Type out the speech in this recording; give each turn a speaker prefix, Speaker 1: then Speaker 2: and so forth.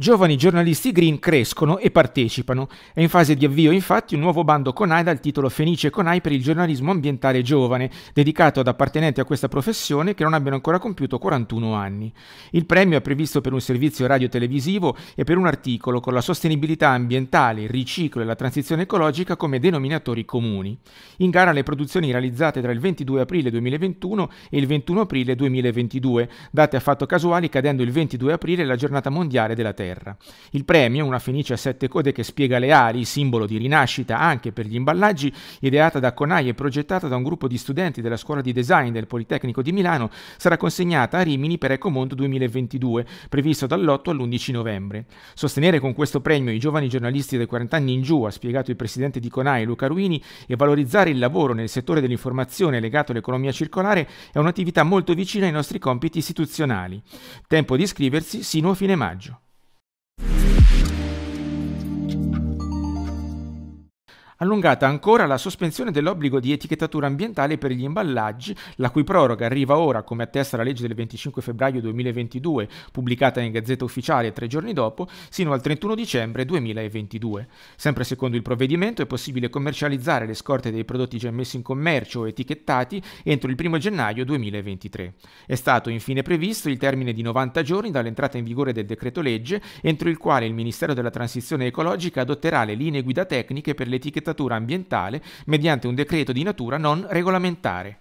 Speaker 1: Giovani giornalisti green crescono e partecipano. È in fase di avvio infatti un nuovo bando Conai dal titolo Fenice Conai per il giornalismo ambientale giovane, dedicato ad appartenenti a questa professione che non abbiano ancora compiuto 41 anni. Il premio è previsto per un servizio radio-televisivo e per un articolo con la sostenibilità ambientale, il riciclo e la transizione ecologica come denominatori comuni. In gara le produzioni realizzate tra il 22 aprile 2021 e il 21 aprile 2022, date a fatto casuali cadendo il 22 aprile la giornata mondiale della Terra terra. Il premio, una fenice a sette code che spiega le ali, simbolo di rinascita anche per gli imballaggi, ideata da Conai e progettata da un gruppo di studenti della scuola di design del Politecnico di Milano, sarà consegnata a Rimini per Ecomondo 2022, previsto dall'8 all'11 novembre. Sostenere con questo premio i giovani giornalisti dai 40 anni in giù, ha spiegato il presidente di Conai Luca Ruini, e valorizzare il lavoro nel settore dell'informazione legato all'economia circolare è un'attività molto vicina ai nostri compiti istituzionali. Tempo di iscriversi sino a fine maggio. Allungata ancora la sospensione dell'obbligo di etichettatura ambientale per gli imballaggi, la cui proroga arriva ora, come attesta la legge del 25 febbraio 2022, pubblicata in Gazzetta Ufficiale tre giorni dopo, sino al 31 dicembre 2022. Sempre secondo il provvedimento è possibile commercializzare le scorte dei prodotti già messi in commercio o etichettati entro il 1 gennaio 2023. È stato infine previsto il termine di 90 giorni dall'entrata in vigore del decreto legge, entro il quale il Ministero della Transizione Ecologica adotterà le linee guida tecniche per l'etichettatura etichettatura ambientale mediante un decreto di natura non regolamentare.